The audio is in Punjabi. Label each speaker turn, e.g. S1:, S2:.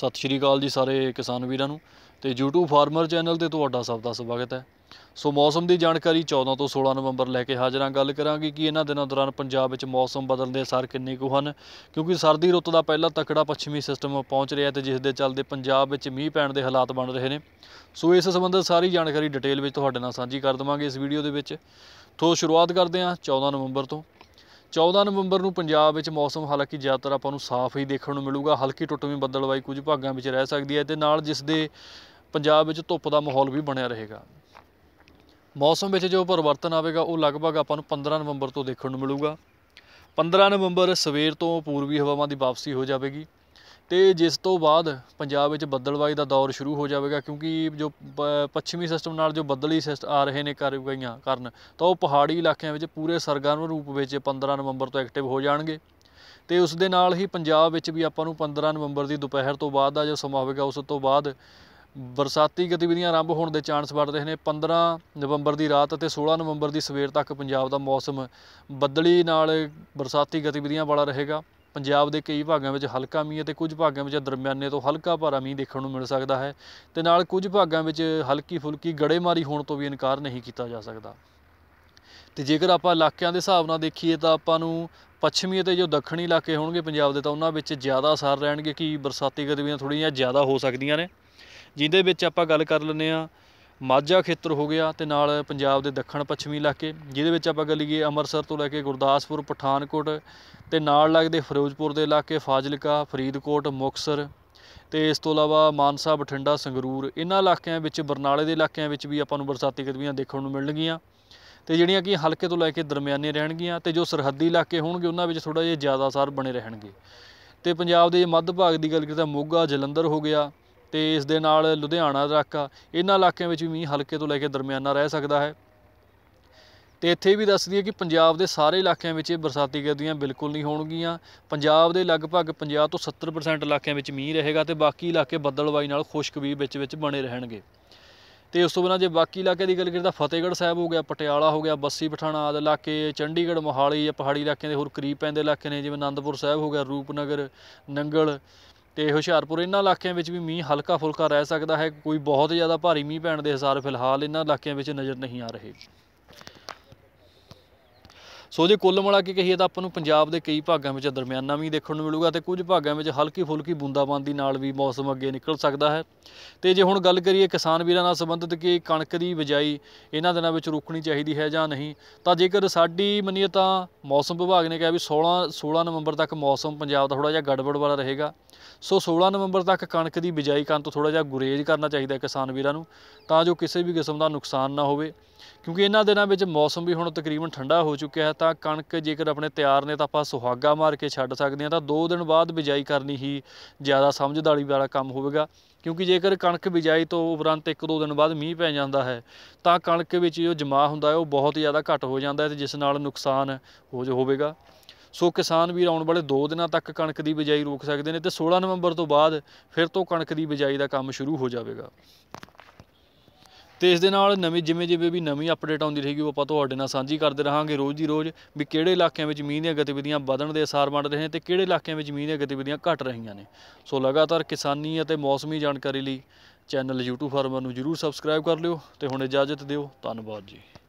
S1: ਸਤਿ ਸ਼੍ਰੀ ਅਕਾਲ ਜੀ ਸਾਰੇ ਕਿਸਾਨ ਵੀਰਾਂ ਨੂੰ ਤੇ YouTube ਫਾਰਮਰ ਚੈਨਲ ਤੇ ਤੁਹਾਡਾ ਸਭ ਦਾ ਸਵਾਗਤ ਹੈ ਸੋ ਮੌਸਮ ਦੀ ਜਾਣਕਾਰੀ 14 ਤੋਂ 16 ਨਵੰਬਰ ਲੈ ਕੇ ਹਾਜ਼ਰਾਂ ਗੱਲ ਕਰਾਂਗੇ ਕਿ ਇਹਨਾਂ ਦਿਨਾਂ ਦੌਰਾਨ ਪੰਜਾਬ ਵਿੱਚ ਮੌਸਮ ਬਦਲਦੇ ਸਰ ਕਿੰਨੇ ਕੁ ਹਨ ਕਿਉਂਕਿ ਸਰਦੀ ਰੁੱਤ ਦਾ ਪਹਿਲਾ ਤਕੜਾ ਪੱਛਮੀ ਸਿਸਟਮ ਪਹੁੰਚ ਰਿਹਾ ਤੇ ਜਿਸ ਦੇ ਚੱਲਦੇ ਪੰਜਾਬ ਵਿੱਚ ਮੀਂਹ ਪੈਣ ਦੇ ਹਾਲਾਤ ਬਣ ਰਹੇ ਨੇ ਸੋ ਇਸ ਸੰਬੰਧਤ ਸਾਰੀ ਜਾਣਕਾਰੀ ਡਿਟੇਲ ਵਿੱਚ ਤੁਹਾਡੇ ਨਾਲ ਸਾਂਝੀ ਕਰ ਦਵਾਂਗੇ ਇਸ ਵੀਡੀਓ ਦੇ ਵਿੱਚ ਤੋਂ ਸ਼ੁਰੂਆਤ ਕਰਦੇ ਹਾਂ 14 ਨਵੰਬਰ ਤੋਂ 14 ਨਵੰਬਰ ਨੂੰ ਪੰਜਾਬ ਵਿੱਚ ਮੌਸਮ ਹਾਲਾਂਕਿ ਜ਼ਿਆਦਾਤਰ ਆਪਾਂ ਨੂੰ ਸਾਫ਼ ਹੀ ਦੇਖਣ ਨੂੰ ਮਿਲੂਗਾ ਹਲਕੀ ਟੁੱਟਵੀਂ ਬੱਦਲਵਾਈ ਕੁਝ ਭਾਗਾਂ ਵਿੱਚ ਰਹਿ ਸਕਦੀ ਹੈ ਤੇ ਨਾਲ ਜਿਸ ਦੇ ਪੰਜਾਬ ਵਿੱਚ ਧੁੱਪ ਦਾ ਮਾਹੌਲ ਵੀ ਬਣਿਆ ਰਹੇਗਾ ਮੌਸਮ ਵਿੱਚ ਜੋ ਪਰਿਵਰਤਨ ਆਵੇਗਾ ਉਹ ਲਗਭਗ ਆਪਾਂ ਨੂੰ 15 ਨਵੰਬਰ ਤੋਂ ਦੇਖਣ ਨੂੰ ਮਿਲੂਗਾ 15 ਨਵੰਬਰ ਸਵੇਰ ਤੋਂ ਪੂਰਬੀ ਹਵਾਵਾਂ ਦੀ ਵਾਪਸੀ ਹੋ ਜਾਵੇਗੀ ਤੇ ਜਿਸ ਤੋਂ ਬਾਅਦ ਪੰਜਾਬ ਵਿੱਚ ਬੱਦਲਬਾਈ ਦਾ ਦੌਰ ਸ਼ੁਰੂ ਹੋ ਜਾਵੇਗਾ ਕਿਉਂਕਿ ਜੋ ਪੱਛਮੀ ਸਿਸਟਮ ਨਾਲ ਜੋ ਬੱਦਲੀ ਸਿਸਟ ਆ ਰਹੇ ਨੇ ਕਰ ਗਈਆਂ ਕਰਨ ਤਾਂ ਉਹ ਪਹਾੜੀ ਇਲਾਕਿਆਂ ਵਿੱਚ ਪੂਰੇ ਸਰਗਰਮ ਰੂਪ ਵਿੱਚ 15 ਨਵੰਬਰ ਤੋਂ ਐਕਟਿਵ ਹੋ ਜਾਣਗੇ ਤੇ ਉਸ ਦੇ ਨਾਲ ਹੀ ਪੰਜਾਬ ਵਿੱਚ ਵੀ ਆਪਾਂ ਨੂੰ 15 ਨਵੰਬਰ ਦੀ ਦੁਪਹਿਰ ਤੋਂ ਬਾਅਦ ਦਾ ਜੋ ਸਮਾਂ ਹੋਵੇਗਾ ਉਸ ਤੋਂ ਬਾਅਦ ਬਰਸਾਤੀ ਗਤੀਵਿਧੀਆਂ ਆਰੰਭ ਹੋਣ ਦੇ ਚਾਂਸ ਵੱਧ ਰਹੇ ਨੇ 15 ਨਵੰਬਰ ਦੀ ਰਾਤ ਅਤੇ 16 ਨਵੰਬਰ ਦੀ ਸਵੇਰ ਤੱਕ ਪੰਜਾਬ ਦਾ ਮੌਸਮ ਬੱਦਲੀ ਨਾਲ ਬਰਸਾਤੀ ਗਤੀਵਿਧੀਆਂ ਵਾਲਾ ਰਹੇਗਾ ਪੰਜਾਬ ਦੇ ਕਈ ਭਾਗਾਂ ਵਿੱਚ ਹਲਕਾ ਮੀਂਹ ਅਤੇ ਕੁਝ ਭਾਗਾਂ ਵਿੱਚ ਦਰਮਿਆਨੇ ਤੋਂ ਹਲਕਾ ਭਾਰਾ ਮੀਂਹ ਦੇਖਣ ਨੂੰ ਮਿਲ ਸਕਦਾ ਹੈ ਤੇ ਨਾਲ ਕੁਝ ਭਾਗਾਂ ਵਿੱਚ ਹਲਕੀ ਫੁਲਕੀ ਗੜੇਮਾਰੀ ਹੋਣ ਤੋਂ ਵੀ ਇਨਕਾਰ ਨਹੀਂ ਕੀਤਾ ਜਾ ਸਕਦਾ ਤੇ ਜੇਕਰ ਆਪਾਂ ਇਲਾਕਿਆਂ ਦੇ ਹਿਸਾਬ ਨਾਲ ਦੇਖੀਏ ਤਾਂ ਆਪਾਂ ਨੂੰ ਪੱਛਮੀ ਅਤੇ ਜੋ ਦੱਖਣੀ ਇਲਾਕੇ ਹੋਣਗੇ ਪੰਜਾਬ ਦੇ ਤਾਂ ਉਹਨਾਂ ਵਿੱਚ ਜ਼ਿਆਦਾ ਅਸਰ ਰਹਿਣਗੇ ਕਿ ਬਰਸਾਤੀ ਗਰਮੀਆਂ ਥੋੜ੍ਹੀਆਂ ਜ਼ਿਆਦਾ ਹੋ ਸਕਦੀਆਂ ਨੇ ਜਿਹਦੇ ਵਿੱਚ ਆਪਾਂ ਗੱਲ ਕਰ ਲੈਂਦੇ ਆ ਮਾਝਾ ਖੇਤਰ ਹੋ ਗਿਆ ਤੇ ਨਾਲ ਪੰਜਾਬ ਦੇ ਦੱਖਣ ਪੱਛਮੀ ਇਲਾਕੇ ਜਿਹਦੇ ਵਿੱਚ ਆਪਾਂ ਗੱਲ ਕੀਤੀ ਅੰਮ੍ਰਿਤਸਰ ਤੋਂ ਲੈ ਕੇ ਗੁਰਦਾਸਪੁਰ ਪਠਾਨਕੋਟ ਤੇ ਨਾਲ ਲੱਗਦੇ ਫਿਰੋਜ਼ਪੁਰ ਦੇ ਇਲਾਕੇ ਫਾਜ਼ਿਲਕਾ ਫਰੀਦਕੋਟ ਮੁਕਸਰ ਤੇ ਇਸ ਤੋਂ ਇਲਾਵਾ ਮਾਨਸਾ ਬਠਿੰਡਾ ਸੰਗਰੂਰ ਇਹਨਾਂ ਇਲਾਕਿਆਂ ਵਿੱਚ ਬਰਨਾਲੇ ਦੇ ਇਲਾਕਿਆਂ ਵਿੱਚ ਵੀ ਆਪਾਂ ਨੂੰ ਬਰਸਾਤੀ ਗਤੀਵਿਧੀਆਂ ਦੇਖਣ ਨੂੰ ਮਿਲਣਗੀਆਂ ਤੇ ਜਿਹੜੀਆਂ ਕਿ ਹਲਕੇ ਤੋਂ ਲੈ ਕੇ ਦਰਮਿਆਨੇ ਰਹਿਣਗੀਆਂ ਤੇ ਜੋ ਸਰਹੱਦੀ ਇਲਾਕੇ ਹੋਣਗੇ ਉਹਨਾਂ ਵਿੱਚ ਥੋੜਾ ਜਿਹਾ ਜ਼ਿਆਦਾ ਸਾਰ ਬਣੇ ਰਹਿਣਗੇ ਤੇ ਪੰਜਾਬ ਦੇ ਮੱਧ ਭਾਗ ਦੀ ਗੱਲ ਕਰੀਏ ਤਾਂ ਮੋਗਾ ਜਲੰਧਰ ਹੋ ਗਿਆ ਤੇ ਇਸ ਦੇ ਨਾਲ ਲੁਧਿਆਣਾ ਇਲਾਕਾ ਇਹਨਾਂ ਇਲਾਕਿਆਂ ਵਿੱਚ ਵੀ ਮੀਂਹ ਹਲਕੇ ਤੋਂ ਲੈ ਕੇ ਦਰਮਿਆਨਾ ਰਹਿ ਸਕਦਾ ਹੈ ਤੇ ਇੱਥੇ ਵੀ ਦੱਸਦੀ ਹੈ ਕਿ ਪੰਜਾਬ ਦੇ ਸਾਰੇ ਇਲਾਕਿਆਂ ਵਿੱਚ ਇਹ ਬਰਸਾਤੀ ਗਰਦੀਆਂ ਬਿਲਕੁਲ ਨਹੀਂ ਹੋਣਗੀਆਂ ਪੰਜਾਬ ਦੇ ਲਗਭਗ 50 ਤੋਂ 70% ਇਲਾਕਿਆਂ ਵਿੱਚ ਮੀਂਹ ਰਹੇਗਾ ਤੇ ਬਾਕੀ ਇਲਾਕੇ ਬੱਦਲਵਾਈ ਨਾਲ ਖੁਸ਼ਕ ਵੀ ਵਿੱਚ ਵਿੱਚ ਬਣੇ ਰਹਿਣਗੇ ਤੇ ਉਸ ਤੋਂ ਬਿਨਾਂ ਜੇ ਬਾਕੀ ਇਲਾਕੇ ਦੀ ਗੱਲ ਕਰੀਏ ਤਾਂ ਫਤਿਹਗੜ੍ਹ ਸਾਹਿਬ ਹੋ ਗਿਆ ਪਟਿਆਲਾ ਹੋ ਗਿਆ ਬੱਸੀ ਪਠਾਣਾ ਆਦਿ ਇਲਾਕੇ ਚੰਡੀਗੜ੍ਹ ਮੋਹਾਲੀ ਜਾਂ ਪਹਾੜੀ ਇਲਾਕਿਆਂ ਦੇ ਹੋਰ ਕਰੀਬ ਪੈਂਦੇ ਇਲਾਕੇ ਨੇ ਜਿਵੇਂ ਆਨੰਦਪੁਰ ਸਾਹਿਬ ਹੋ ਗਿਆ ਰੂਪਨਗਰ ਨੰਗਲ ਤੇ ਹੁਸ਼ਿਆਰਪੁਰ ਇਹਨਾਂ ਇਲਾਕਿਆਂ ਵਿੱਚ ਵੀ ਮੀਂਹ ਹਲਕਾ ਫੁਲਕਾ ਰਹਿ ਸਕਦਾ ਹੈ ਕੋਈ ਬਹੁਤ ਜ਼ਿਆਦਾ ਭਾਰੀ ਮੀਂਹ ਪੈਣ ਦੇ ਹਿਸਾਰ ਫਿਲਹਾਲ ਇਹਨਾਂ ਇਲਾਕਿਆਂ ਵਿੱਚ ਨਜ਼ਰ ਨਹੀਂ ਆ ਰਹੇ ਸੋ ਜੇ ਕੁੱਲ ਮਿਲਾ ਕੇ ਕਹੀਏ ਤਾਂ ਆਪਾਂ ਨੂੰ ਪੰਜਾਬ ਦੇ ਕਈ ਭਾਗਾਂ ਵਿੱਚ ਦਰਮਿਆਨਾ ਵੀ ਦੇਖਣ ਨੂੰ ਮਿਲੂਗਾ ਤੇ ਕੁਝ ਭਾਗਾਂ ਵਿੱਚ ਹਲਕੀ ਫੁਲਕੀ ਬੂੰਦਾਬਾਂਦੀ ਨਾਲ ਵੀ ਮੌਸਮ ਅੱਗੇ ਨਿਕਲ ਸਕਦਾ ਹੈ ਤੇ ਜੇ ਹੁਣ ਗੱਲ ਕਰੀਏ ਕਿਸਾਨ ਵੀਰਾਂ ਨਾਲ ਸੰਬੰਧਿਤ ਕਿ ਕਣਕ ਦੀ ਬਜਾਈ ਇਹਨਾਂ ਦਿਨਾਂ ਵਿੱਚ ਰੁਕਣੀ ਚਾਹੀਦੀ ਹੈ ਜਾਂ ਨਹੀਂ ਤਾਂ ਜੇਕਰ ਸਾਡੀ ਮੰਨੀਏ ਤਾਂ ਮੌਸਮ ਵਿਭਾਗ ਨੇ ਕਿਹਾ ਵੀ 16 16 ਨਵੰਬਰ ਤੱਕ ਮੌਸਮ ਪੰਜਾਬ ਦਾ ਥੋੜਾ ਜਿਹਾ ਗੜਬੜ ਵਾਲਾ ਰਹੇਗਾ ਸੋ 16 ਨਵੰਬਰ ਤੱਕ ਕਣਕ ਦੀ ਬਿਜਾਈ ਕਰਨ ਤੋਂ ਥੋੜਾ ਜਿਹਾ ਗੁਰੇਜ਼ ਕਰਨਾ ਚਾਹੀਦਾ ਕਿਸਾਨ ਵੀਰਾਂ ਨੂੰ ਤਾਂ ਜੋ ਕਿਸੇ ਵੀ ਕਿਸਮ ਦਾ ਨੁਕਸਾਨ ਨਾ ਹੋਵੇ ਕਿਉਂਕਿ ਇਹਨਾਂ ਦਿਨਾਂ ਵਿੱਚ ਮੌਸਮ ਵੀ ਹੁਣ ਤਕਰੀਬਨ ਠੰਡਾ ਹੋ ਚੁੱਕਿਆ ਹੈ ਤਾਂ ਕਣਕ ਜੇਕਰ ਆਪਣੇ ਤਿਆਰ ਨੇ ਤਾਂ ਆਪਾਂ ਸੁਹਾਗਾ ਮਾਰ ਕੇ ਛੱਡ ਸਕਦੇ ਹਾਂ ਤਾਂ 2 ਦਿਨ ਬਾਅਦ ਬਿਜਾਈ ਕਰਨੀ ਹੀ ਜ਼ਿਆਦਾ ਸਮਝਦਾਰੀ ਵਾਲਾ ਕੰਮ ਹੋਵੇਗਾ ਕਿਉਂਕਿ ਜੇਕਰ ਕਣਕ ਬਿਜਾਈ ਤੋਂ ਉਪਰੰਤ 1-2 ਦਿਨ ਬਾਅਦ ਮੀਂਹ ਪੈ ਜਾਂਦਾ ਹੈ ਤਾਂ ਕਣਕ ਵਿੱਚ ਜੋ ਜਮਾ ਹੁੰਦਾ ਹੈ ਉਹ ਬਹੁਤ ਜ਼ਿਆਦਾ ਘਟ ਹੋ ਜਾਂਦਾ ਹੈ ਤੇ ਜਿਸ ਨਾਲ ਨੁਕਸਾਨ ਹੋ ਹੋਵੇਗਾ ਸੋ ਕਿਸਾਨ ਵੀਰ ਆਉਣ ਵਾਲੇ 2 ਦਿਨਾਂ ਤੱਕ ਕਣਕ ਦੀ ਬਿਜਾਈ ਰੋਕ ਸਕਦੇ ਨੇ ਤੇ 16 ਨਵੰਬਰ ਤੋਂ ਬਾਅਦ ਫਿਰ ਤੋਂ ਕਣਕ ਦੀ ਬਿਜਾਈ ਦਾ ਕੰਮ ਸ਼ੁਰੂ ਹੋ ਜਾਵੇਗਾ ਤੇ ਇਸ ਦੇ ਨਾਲ ਨਵੀਂ ਜਿਵੇਂ ਜਿਵੇਂ ਵੀ ਨਵੀਂ ਅਪਡੇਟ ਆਉਂਦੀ ਰਹੇਗੀ ਉਹ ਆਪਾਂ ਤੁਹਾਡੇ ਨਾਲ ਸਾਂਝੀ ਕਰਦੇ ਰਹਾਂਗੇ ਰੋਜ਼ ਦੀ ਰੋਜ਼ ਵੀ ਕਿਹੜੇ ਇਲਾਕਿਆਂ ਵਿੱਚ ਮੀਂਹ ਦੀਆਂ ਗਤੀਵਿਧੀਆਂ ਵਧਣ ਦੇ ਅਸਾਰ ਬਣ ਰਹੇ ਨੇ ਤੇ ਕਿਹੜੇ ਇਲਾਕਿਆਂ ਵਿੱਚ ਮੀਂਹ ਦੀਆਂ ਗਤੀਵਿਧੀਆਂ ਘਟ ਰਹੀਆਂ ਨੇ ਸੋ ਲਗਾਤਾਰ ਕਿਸਾਨੀ ਅਤੇ ਮੌਸਮੀ ਜਾਣਕਾਰੀ ਲਈ ਚੈਨਲ YouTube ਫਾਰਮਰ ਨੂੰ ਜਰੂਰ ਸਬਸਕ੍ਰਾਈਬ ਕਰ ਲਿਓ ਤੇ ਹੁਣ ਇਜਾਜ਼ਤ ਦਿਓ ਧੰਨਵਾਦ ਜੀ